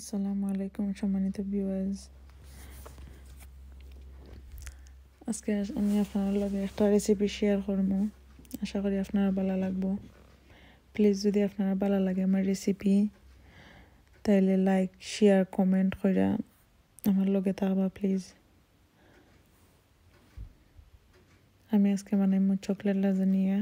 আসসালামু আলাইকুম সম্মানিত ভিউয়ার্স আজকে আমি আপনার লগে একটা রেসিপি শেয়ার করব আশা করি আপনার ভালো লাগবো প্লিজ যদি আপনার ভালো লাগে আমার রেসিপি তাইলে লাইক শেয়ার কমেন্ট কইরা আমার লগে থাকবা প্লিজ আমি আজকে বানাইমু চকলেট লাজানিয়া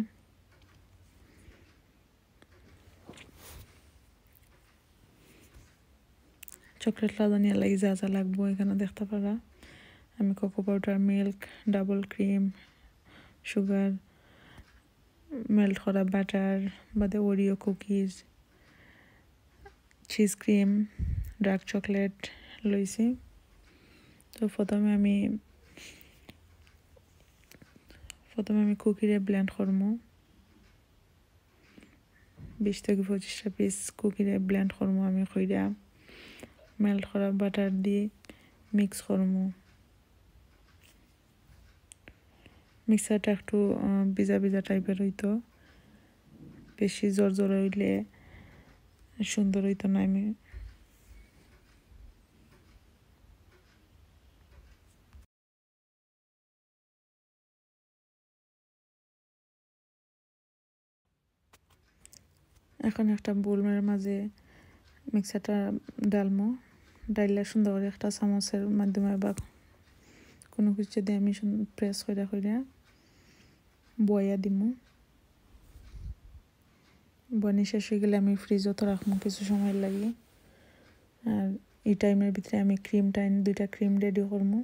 চকলেট লাজানিয়া লাগি যা যা লাগবো এখানে দেখতে পারা আমি cocoa powder milk double cream sugar melt করা বাটার বাদে Oreo cookies cheese cream dark chocolate লইছি তো প্রথমে আমি প্রথমে আমি কুকিরে ব্লেন্ড করবো বিশ থেকে পঁচিশটা পিস কুকিরে ব্লেন্ড করবো আমি খুঁড়া মেল্ট করা বাটার দিয়ে মিক্স করবো মিক্সারটা একটু ভিজা ভিজা টাইপের হইতো বেশি জোর জোর হইলে সুন্দর হইতো না আমি এখন একটা বোলমের মাঝে মিক্সারটা ডালমো ডাইলা সুন্দর করে একটা চামচের মাধ্যমে বা কোনো কিছু যদি আমি প্রেস করে করে বয়া দিমু বনি শেষ হয়ে গেলে আমি ফ্রিজও তো রাখবো কিছু সময় লাগে আর এই টাইমের ভিতরে আমি ক্রিমটা দুইটা ক্রিম রেডি করবো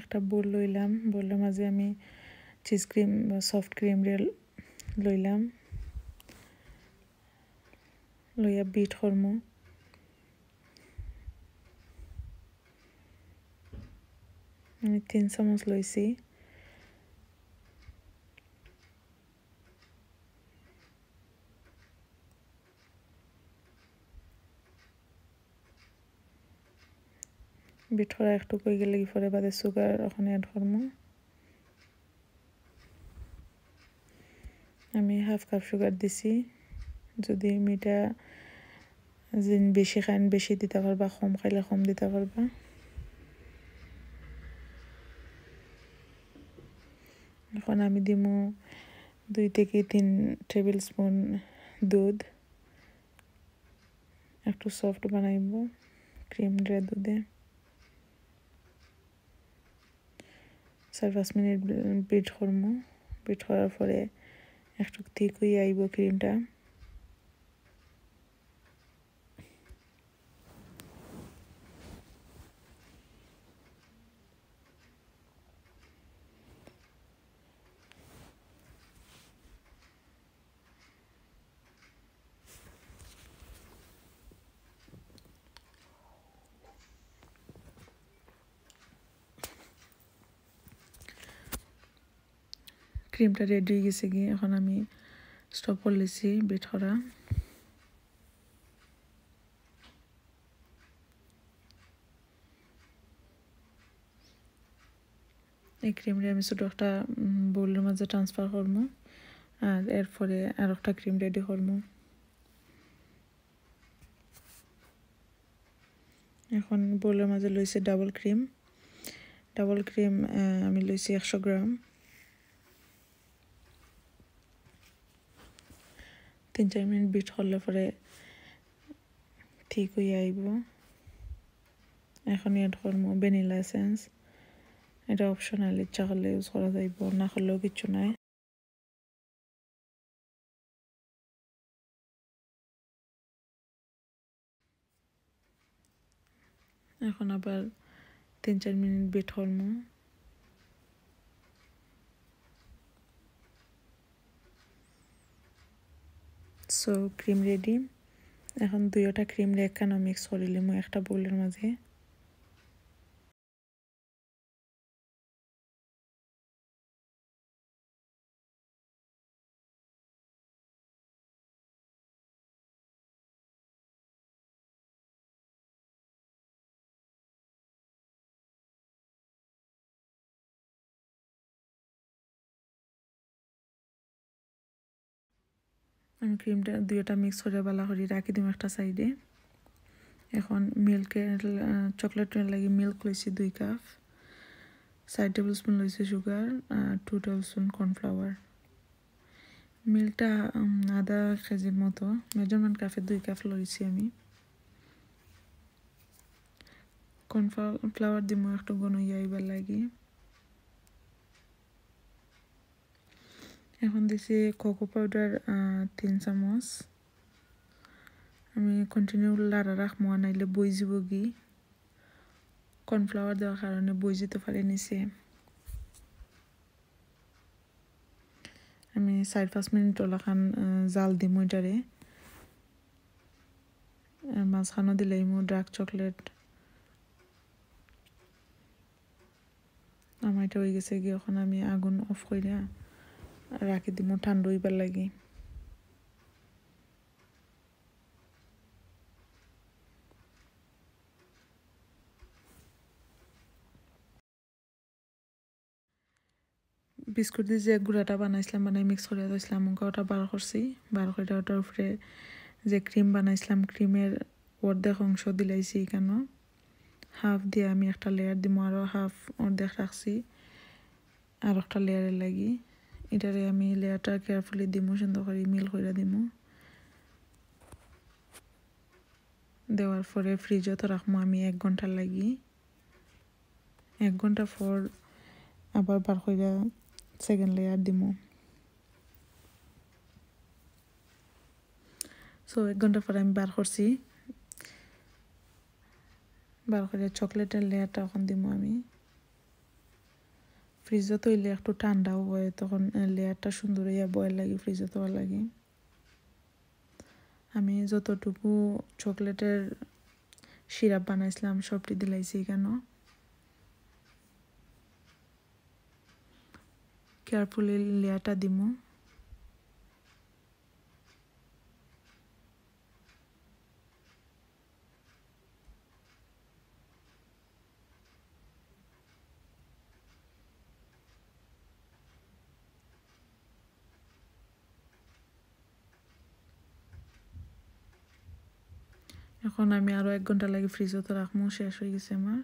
একটা বোল লইলাম বোলের মাঝে আমি চিজ ক্রিম বা সফট ক্রিম লইলাম লইয়া বিট হরম আমি তিন চামচ লইছি বিট একটু কই গেলে কি পরে বাদে সুগার ওখানে অ্যাড করব আমি হাফ কাপ সুগার দিছি যদি মিঠা জিন বেশি খান বেশি দিতে পারবা কম খাইলে কম দিতে পারবা এখন আমি দিব দুই থেকে তিন টেবিল স্পুন দুধ একটু সফট বানাইব ক্রিম দুধে চার পাঁচ মিনিট বিট করবো বিট করার পরে একটু ঠিক হয়ে আইব ক্রিমটা ক্রিমটা রেডি হয়ে গেছে গিয়ে এখন আমি স্টপ করলেছি বিট করা এই ক্রিমটা আমি ছোটো একটা বোলের মাঝে ট্রান্সফার করব আর এরপরে আর একটা ক্রিম রেডি করব এখন বোলের মাঝে লইছে ডাবল ক্রিম ডাবল ক্রিম আমি লইছি একশো গ্রাম তিন চার মিনিট বিট হলে পরে ঠিক হয়ে আইব এখন ইয়াত করব ভ্যানিলা এসেন্স এটা অপশনাল ইচ্ছা হলে ইউজ করা যাইব না হলেও কিছু নাই এখন আবার তিন চার মিনিট বিট করম সো ক্রিম রেডি এখন দুইটা ক্রিম রেখানো মিক্স নিলাম একটা বোলের মাঝে আমি ক্রিমটা দুইটা মিক্স করে বালা করি রাখি দিম একটা সাইডে এখন মিল্কের চকলেটের লাগি মিল্ক লইছি দুই কাপ চার টেবিল স্পুন লইছি সুগার আর টু টেবিল স্পুন কর্নফ্লাওয়ার মিল্কটা আধা কেজির মতো মেজারমেন্ট কাপে দুই কাপ লইছি আমি কর্নফ্লাওয়ার দিমো একটু গনইয়া এবার লাগি এখন দিছে কোকো পাউডাৰ তিনি চামুচ আমি কণ্টিনিউ লাৰা ৰাস মোৱা নাইলে বৈ যাবগৈ কৰ্ণফ্লাৱাৰ দিয়াৰ কাৰণে বৈ যিটো ফালে নিছে আমি চাৰি পাঁচ মিনিট তলাখান জাল দিম তাৰে মাছখানো দিলে মোৰ ডাৰ্ক চকলেট আমাৰ এতিয়া হৈ গৈছে গৈ এখন আমি আগুন অফ কৰি দিয়া রাখি দিব ঠান্ডা হইবার লাগি বিস্কুট দিয়ে যে গুঁড়াটা বানাইছিলাম বানাই মানে মিক্স করে দিয়েছিলাম ওটা বার করছি বার করে ওটার উপরে যে ক্রিম বানাইছিলাম ক্রিমের অর্ধেক অংশ দিলাইছি কেন হাফ দিয়ে আমি একটা লেয়ার দিব আরও হাফ অর্ধেক রাখছি আর একটা লেয়ারে লাগি এটারে আমি লেয়ারটা কেয়ারফুলি দিমু সুন্দর করে মিল করে দিমু দেওয়ার পরে ফ্রিজে তো রাখবো আমি এক ঘন্টা লাগি এক ঘন্টা পর আবার বার করে সেকেন্ড লেয়ার দিমু সো এক ঘন্টা পরে আমি বার করছি বার করে চকলেটের লেয়ারটা এখন দিমু আমি ফ্রিজও তৈলে একটু ঠান্ডাও হয় তখন লেয়ারটা সুন্দর হইয়া বয়ের লাগে ফ্রিজে তো লাগে আমি যতটুকু চকলেটের সিরাপ বানাইছিলাম সবটি দিলাইছি কেন কেয়ারফুলি লেয়ারটা দিমু এখন আমি আরও এক ঘন্টা লাগে ফ্রিজও তো রাখবো শেষ হয়ে গেছে আমার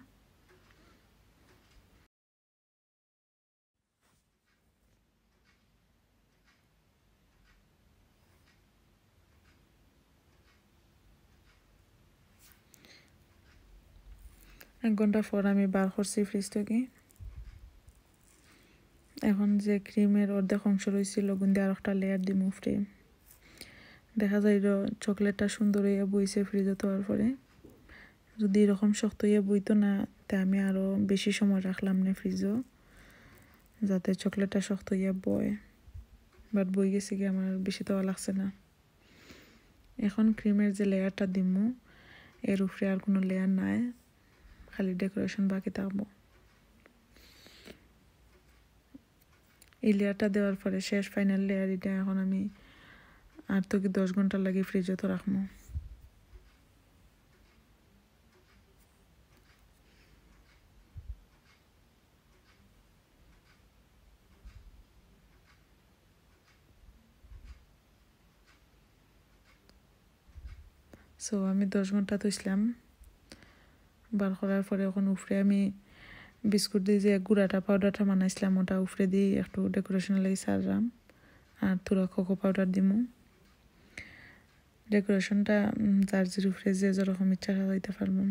এক ঘন্টা পর আমি বার করছি ফ্রিজ থেকে এখন যে ক্রিমের অর্ধেক অংশ রয়েছে লগুন দিয়ে আর একটা লেয়ার দিই মুফ দেখা যায় চকলেটটা সুন্দর হইয়া বইছে ফ্রিজে তোয়ার পরে যদি এরকম শক্ত হইয়া বইতো না তা আমি আরও বেশি সময় রাখলাম না ফ্রিজও যাতে চকলেটটা শক্ত হইয়া বয় বাট বই গেছে কি আমার বেশি তোয়া লাগছে না এখন ক্রিমের যে লেয়ারটা দিমু এর উপরে আর কোনো লেয়ার নাই খালি ডেকোরেশন বাকি থাকবো এই লেয়ারটা দেওয়ার পরে শেষ ফাইনাল লেয়ার এটা এখন আমি আর তোকে দশ ঘন্টা লাগে ফ্রিজে তো রাখবো সো আমি দশ ঘন্টা থইছিলাম বার করার পরে এখন উফরে আমি বিস্কুট দিয়ে যে গুঁড়াটা পাউডারটা বানাইছিলাম ওটা উফরে দিয়ে একটু ডেকোরেশন লাগে সারলাম আর তোরা কোকো পাউডার দিমু ডেকোরেশনটা যার জিরো ফ্রেজে যেরকম ইচ্ছা সাজাইতে পারবেন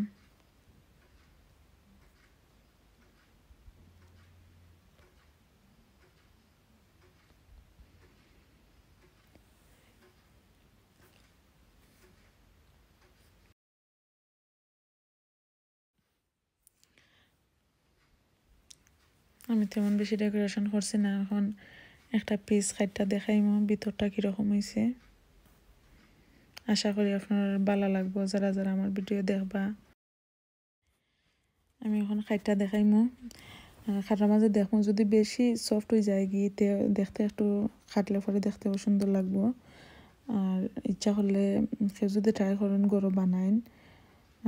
আমি তেমন বেশি ডেকোরেশন করছি না এখন একটা পিস খাইটটা দেখাইমো ভিতরটা কীরকম হয়েছে আশা করি আপনার ভালো লাগবো যারা যারা আমার ভিডিও দেখবা আমি এখন খাইটা দেখাইমো খাটার মাঝে দেখবো যদি বেশি সফট হয়ে যায় গিয়ে দেখতে একটু খাটলে পরে দেখতে সুন্দর লাগবো আর ইচ্ছা করলে কেউ যদি ট্রাই করেন গরু বানাইন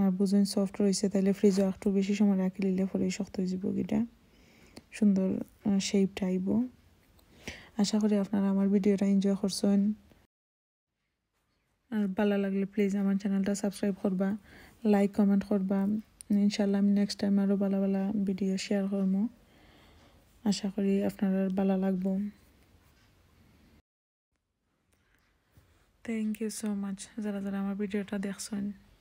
আর বুঝুন সফট রয়েছে তাহলে ফ্রিজে একটু বেশি সময় রাখি নিলে পরে শক্ত হয়ে যাবো গিটা সুন্দর শেপটা আইব আশা করি আপনারা আমার ভিডিওটা এনজয় করছেন আৰু ভালো লাগিলে প্লিজ আমাৰ চ্যানেলটা ছাবস্ক্ৰাইব কৰবা লাইক কমেণ্ট কৰবা ইনশাল্লাহ আমি নেক্সট টাইম আৰু ভালা ভালা ভিডিঅ' শ্বেয়াৰ কৰবো আশা কৰি আপোনাৰ ভালো লাগবো থেংক ইউ ছ' মাছ যাৰা যাৰা আমাৰ ভিডিঅ' এটা দেখছেন